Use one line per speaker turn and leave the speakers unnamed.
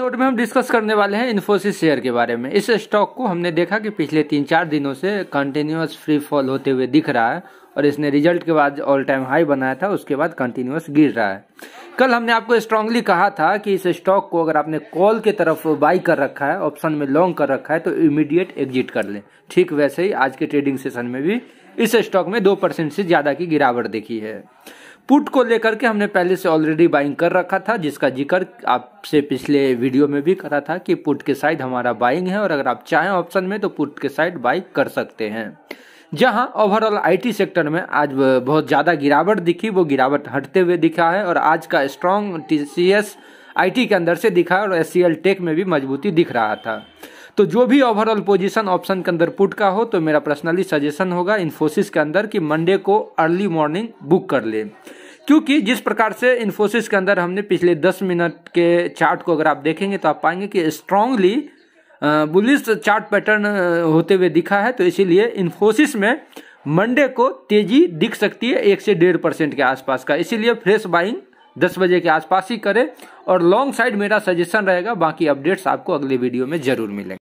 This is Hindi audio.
शॉर्ट में हम डिस्कस करने वाले हैं इन्फोसिस शेयर के बारे में इस स्टॉक को हमने देखा कि पिछले तीन चार दिनों से कंटिन्यूस फ्री फॉल होते हुए दिख रहा है और इसने रिजल्ट के बाद ऑल टाइम हाई बनाया था उसके बाद कंटिन्यूस गिर रहा है कल हमने आपको स्ट्रांगली कहा था कि इस स्टॉक को अगर आपने कॉल के तरफ बाई कर रखा है ऑप्शन में लॉन्ग कर रखा है तो इमिडिएट एग्जिट कर लें ठीक वैसे ही आज के ट्रेडिंग सेशन में भी इस स्टॉक में दो से ज़्यादा की गिरावट देखी है पुट को लेकर के हमने पहले से ऑलरेडी बाइंग कर रखा था जिसका जिक्र आपसे पिछले वीडियो में भी करा था कि पुट के साइड हमारा बाइंग है और अगर आप चाहें ऑप्शन में तो पुट के साइड बाइंग कर सकते हैं जहां ओवरऑल आईटी सेक्टर में आज बहुत ज़्यादा गिरावट दिखी वो गिरावट हटते हुए दिखा है और आज का स्ट्रॉन्ग टी आईटी के अंदर से दिखा और एस टेक में भी मजबूती दिख रहा था तो जो भी ओवरऑल पोजीशन ऑप्शन के अंदर पुट का हो तो मेरा पर्सनली सजेशन होगा इन्फोसिस के अंदर कि मंडे को अर्ली मॉर्निंग बुक कर लें क्योंकि जिस प्रकार से इन्फोसिस के अंदर हमने पिछले दस मिनट के चार्ट को अगर आप देखेंगे तो आप पाएंगे कि स्ट्रांगली बुलिस चार्ट पैटर्न होते हुए दिखा है तो इसीलिए इन्फोसिस में मंडे को तेजी दिख सकती है एक से डेढ़ परसेंट के आसपास का इसीलिए फ्रेश बाइंग दस बजे के आसपास ही करें और लॉन्ग साइड मेरा सजेशन रहेगा बाकी अपडेट्स आपको अगले वीडियो में जरूर मिलेंगे